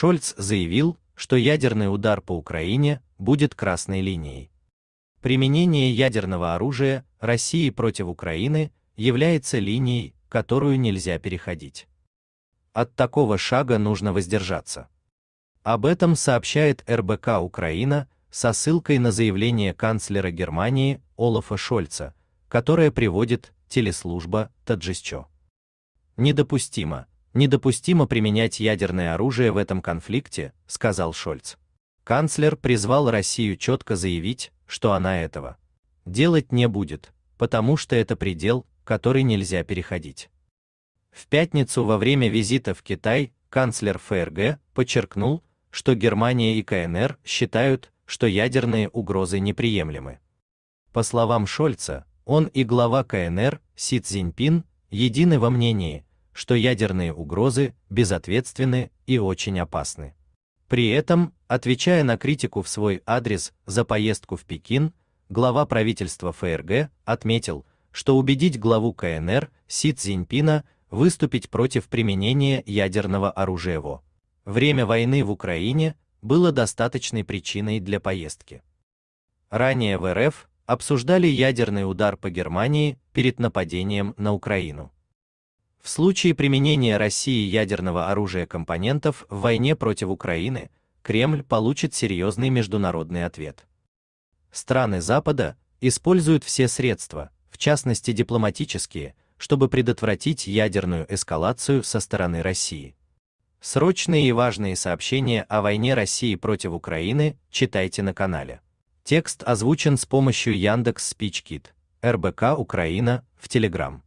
Шольц заявил, что ядерный удар по Украине будет красной линией. Применение ядерного оружия России против Украины является линией, которую нельзя переходить. От такого шага нужно воздержаться. Об этом сообщает РБК Украина со ссылкой на заявление канцлера Германии Олафа Шольца, которое приводит телеслужба Таджичо. Недопустимо, Недопустимо применять ядерное оружие в этом конфликте, сказал Шольц. Канцлер призвал Россию четко заявить, что она этого делать не будет, потому что это предел, который нельзя переходить. В пятницу во время визита в Китай канцлер ФРГ подчеркнул, что Германия и КНР считают, что ядерные угрозы неприемлемы. По словам Шольца, он и глава КНР Си Цзиньпин едины во мнении, что ядерные угрозы безответственны и очень опасны. При этом, отвечая на критику в свой адрес за поездку в Пекин, глава правительства ФРГ отметил, что убедить главу КНР Си Цзиньпина выступить против применения ядерного оружия во время войны в Украине было достаточной причиной для поездки. Ранее в РФ обсуждали ядерный удар по Германии перед нападением на Украину. В случае применения России ядерного оружия компонентов в войне против Украины, Кремль получит серьезный международный ответ. Страны Запада используют все средства, в частности дипломатические, чтобы предотвратить ядерную эскалацию со стороны России. Срочные и важные сообщения о войне России против Украины читайте на канале. Текст озвучен с помощью Яндекс Спичкит, РБК Украина в Телеграм.